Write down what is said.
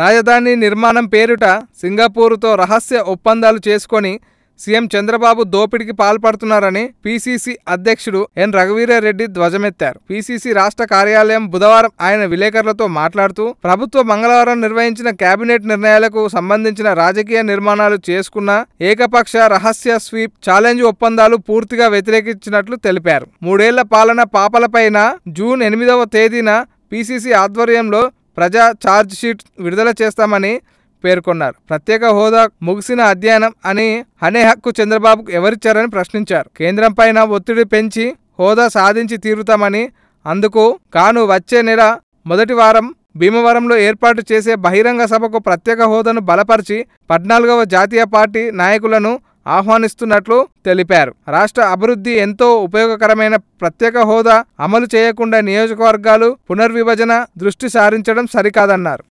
రాజధాని నిర్మాణం పేరిట సింగపూరుతో రహస్య ఒప్పందాలు చేసుకొని సీఎం చంద్రబాబు దోపిడికి పాల్పడుతున్నారని పీసీసీ అధ్యక్షుడు ఎన్ రఘువీరారెడ్డి ధ్వజమెత్తారు పీసీసీ రాష్ట్ర కార్యాలయం బుధవారం ఆయన విలేకరులతో మాట్లాడుతూ ప్రభుత్వ మంగళవారం నిర్వహించిన కేబినెట్ నిర్ణయాలకు సంబంధించిన రాజకీయ నిర్మాణాలు చేసుకున్న ఏకపక్ష రహస్య స్వీప్ ఛాలెంజ్ ఒప్పందాలు పూర్తిగా వ్యతిరేకించినట్లు తెలిపారు మూడేళ్ల పాలన పాపలపైన జూన్ ఎనిమిదవ తేదీన పీసీసీ ఆధ్వర్యంలో ప్రజా ఛార్జ్షీట్ విడుదల చేస్తామని పేర్కొన్నారు ప్రత్యేక హోదా ముగిసిన అధ్యయనం అని అనే హక్కు చంద్రబాబుకు ఎవరిచ్చారని ప్రశ్నించారు కేంద్రం పైన ఒత్తిడి పెంచి హోదా సాధించి తీరుతామని అందుకు కాను వచ్చే నెల మొదటి వారం భీమవరంలో ఏర్పాటు చేసే బహిరంగ సభకు ప్రత్యేక హోదాను బలపరిచి పద్నాలుగవ జాతీయ పార్టీ నాయకులను ఆహ్వానిస్తున్నట్లు తెలిపారు రాష్ట్ర అభివృద్ధి ఎంతో ఉపయోగకరమైన ప్రత్యేక హోదా అమలు చేయకుండా నియోజకవర్గాలు పునర్విభజన దృష్టి సారించడం సరికాదన్నారు